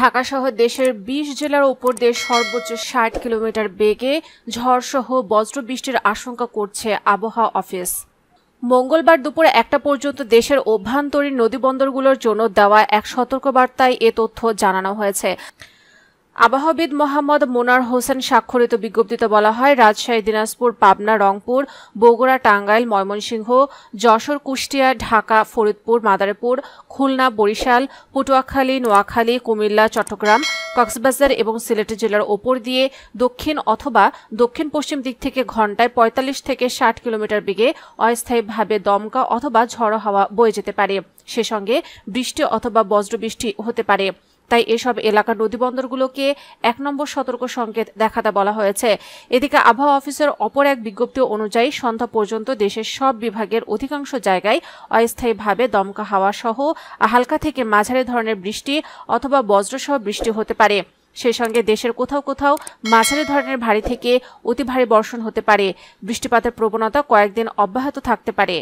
ঢাকা সহ দেশের ২০ জেলার উপর দিয়ে সর্বোচ্চ ষাট কিলোমিটার বেগে ঝড়সহ বজ্রবৃষ্টির আশঙ্কা করছে আবহাওয়া অফিস মঙ্গলবার দুপুর একটা পর্যন্ত দেশের অভ্যন্তরীণ নদীবন্দরগুলোর জন্য দেওয়া এক সতর্কবার্তায় এ তথ্য জানানো হয়েছে আবহাওয়াবিদ মোহাম্মদ মোনার হোসেন স্বাক্ষরিত বিজ্ঞপ্তিতে বলা হয় রাজশাহী দিনাজপুর পাবনা রংপুর বগুড়া টাঙ্গাইল ময়মনসিংহ যশোর কুষ্টিয়া ঢাকা ফরিদপুর মাদারীপুর খুলনা বরিশাল পটুয়াখালী নোয়াখালী কুমিল্লা চট্টগ্রাম কক্সবাজার এবং সিলেট জেলার ওপর দিয়ে দক্ষিণ অথবা দক্ষিণ পশ্চিম দিক থেকে ঘন্টায় ৪৫ থেকে ষাট কিলোমিটার বেগে অস্থায়ীভাবে দমকা অথবা ঝড়ো হাওয়া বয়ে যেতে পারে সে সঙ্গে বৃষ্টি অথবা বজ্রবৃষ্টি হতে পারে তাই এসব এলাকার নদীবন্দরগুলোকে এক নম্বর সতর্ক সংকেত দেখাতে বলা হয়েছে এদিকে আবহাওয়া অফিসের অপর এক বিজ্ঞপ্তি অনুযায়ী সন্ধ্যা পর্যন্ত দেশের সব বিভাগের অধিকাংশ জায়গায় অস্থায়ীভাবে দমকা হাওয়া সহ হালকা থেকে মাঝারি ধরনের বৃষ্টি অথবা বজ্রসহ বৃষ্টি হতে পারে সেই সঙ্গে দেশের কোথাও কোথাও মাঝারি ধরনের ভারী থেকে অতি ভারী বর্ষণ হতে পারে বৃষ্টিপাতের প্রবণতা কয়েকদিন অব্যাহত থাকতে পারে